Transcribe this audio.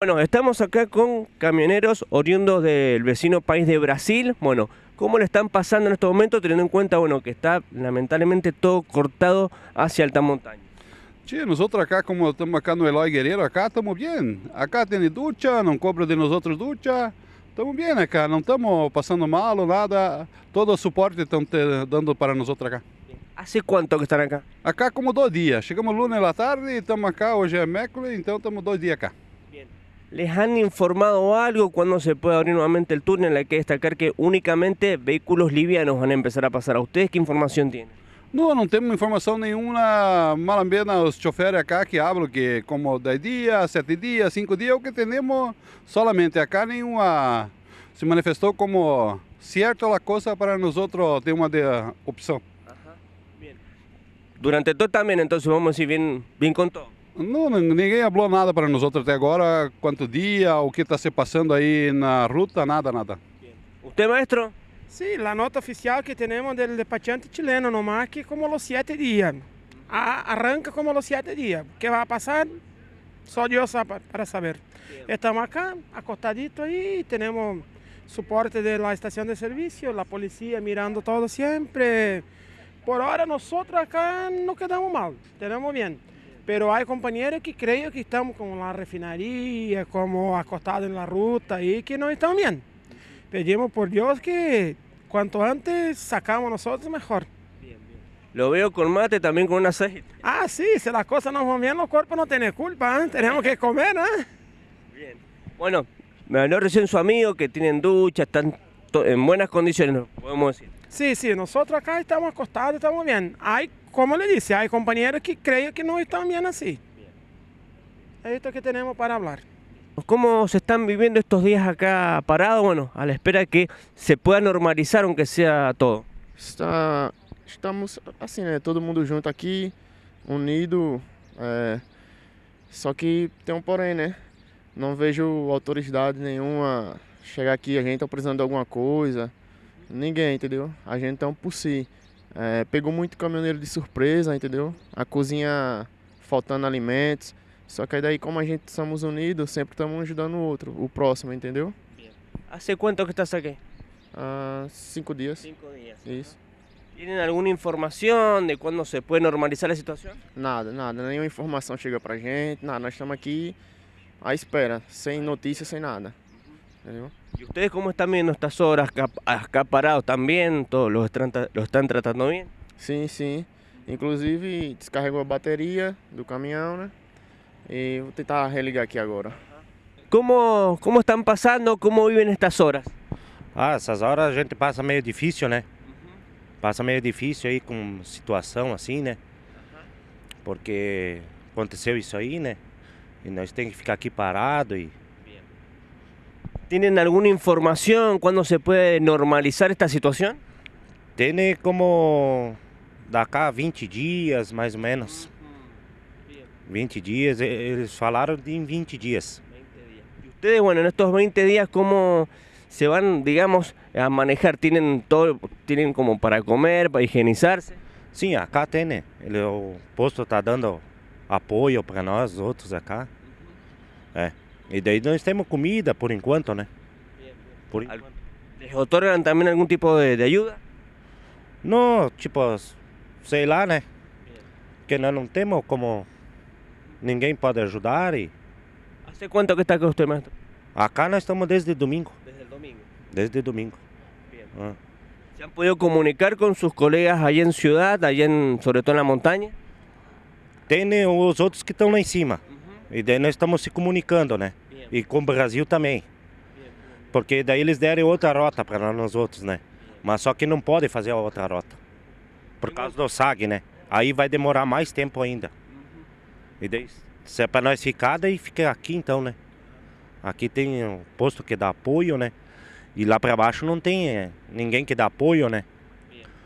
Bueno, estamos acá con camioneros oriundos del vecino país de Brasil. Bueno, ¿cómo le están pasando en estos momentos teniendo en cuenta bueno, que está lamentablemente todo cortado hacia alta montaña? Sí, nosotros acá, como estamos acá en Eloy Guerrero, acá estamos bien. Acá tiene ducha, no cobra de nosotros ducha. Estamos bien acá, no estamos pasando mal o nada. Todo el soporte están dando para nosotros acá. ¿Hace cuánto que están acá? Acá como dos días. Llegamos lunes a la tarde, estamos acá, hoy es miércoles, entonces estamos dos días acá. ¿Les han informado algo cuando se puede abrir nuevamente el túnel? Hay que destacar que únicamente vehículos livianos van a empezar a pasar. ¿A ustedes qué información tienen? No, no tenemos información nenhuma a los choferes acá que hablo que como 10 días, 7 días, 5 días, o que tenemos solamente acá ninguna se manifestó como cierta la cosa para nosotros de opção. Durante todo también, entonces vamos a ir bien con todo. No, ninguém habló nada para nosotros hasta ahora. agora. Quanto dia, o que está pasando ahí en la ruta, nada, nada. ¿Usted, maestro? Sí, la nota oficial que tenemos del despachante chileno más que como los siete días. arranca como los siete días. ¿Qué va a pasar? Só Dios para saber. Estamos acá, acostadito y tenemos soporte de la estación de servicio, la policía mirando todo siempre. Por ahora nosotros acá no quedamos mal, tenemos bien. Pero hay compañeros que creen que estamos como la refinería, como acostados en la ruta y que no están bien. Pedimos por Dios que cuanto antes sacamos nosotros mejor. Lo veo con mate también con una cejita. Ah, sí, si las cosas no van bien, los cuerpos no tienen culpa, ¿eh? tenemos que comer. ¿no? ¿eh? Bien. Bueno, me habló recién su amigo que tienen ducha, están en buenas condiciones, podemos decir. Sí, sí, nosotros acá estamos acostados, estamos bien. Hay como le disse, há companheiros que creio que não estão bem assim. É isso que temos para falar. ¿Cómo se están viviendo estos días acá parados? Bueno, a la espera que se pueda normalizar, aunque sea todo. Está, estamos assim, né? Todo mundo junto aqui, unido. É, só que tem um porém, né? Não vejo autoridade nenhuma chegar aqui, a gente está precisando de alguma coisa. Ninguém, entendeu? A gente tá um por si. É, pegou muito caminhoneiro de surpresa, entendeu? A cozinha faltando alimentos. Só que daí, como a gente estamos unidos, sempre estamos ajudando o outro, o próximo, entendeu? Há quanto que estás aqui? Ah, cinco dias. Cinco dias. Isso. tem alguma informação de quando se pode normalizar a situação? Nada, nada. Nenhuma informação chega pra gente, nada. Nós estamos aqui à espera, sem notícias, sem nada. ¿Y ustedes cómo están viendo estas obras acá parados? ¿Están bien? ¿Lo están, ¿Lo están tratando bien? Sim, sim. Inclusive descarregou a bateria do caminhão, né? E ¿eh? vou tentar religar aqui agora. Como, como estão passando? Como vivem estas horas? Ah, essas horas a gente passa meio difícil, né? Passa meio difícil aí com situação assim, né? Porque aconteceu isso aí, né? E nós temos que ficar aqui parado e ¿Tienen alguna información cuándo se puede normalizar esta situación? Tiene como de acá 20 días, más o menos. 20 días, eh, ellos falaram de 20 días. ustedes, bueno, en estos 20 días, ¿cómo se van, digamos, a manejar? ¿Tienen todo, tienen como para comer, para higienizarse? Sí, acá tiene. El posto está dando apoyo para nosotros acá. Y de ahí nós temos comida por enquanto, né? Por ¿Les otorgan también algún tipo de, ayuda? No, tipo, sei lá, né? Que no não temos como. Ninguém pode ayudar y... ¿Hace cuánto que está acá usted, Acá no estamos desde domingo. Desde el domingo. Desde domingo. Ah. ¿Se han podido comunicar con sus colegas allá en ciudad, en, sobre todo en la montaña? Tem os outros que están lá em E daí nós estamos se comunicando, né? E com o Brasil também. Porque daí eles deram outra rota para nós outros, né? Mas só que não pode fazer a outra rota. Por causa do SAG, né? Aí vai demorar mais tempo ainda. Uhum. E daí, se é para nós ficar, daí fica aqui então, né? Aqui tem um posto que dá apoio, né? E lá para baixo não tem eh, ninguém que dá apoio, né?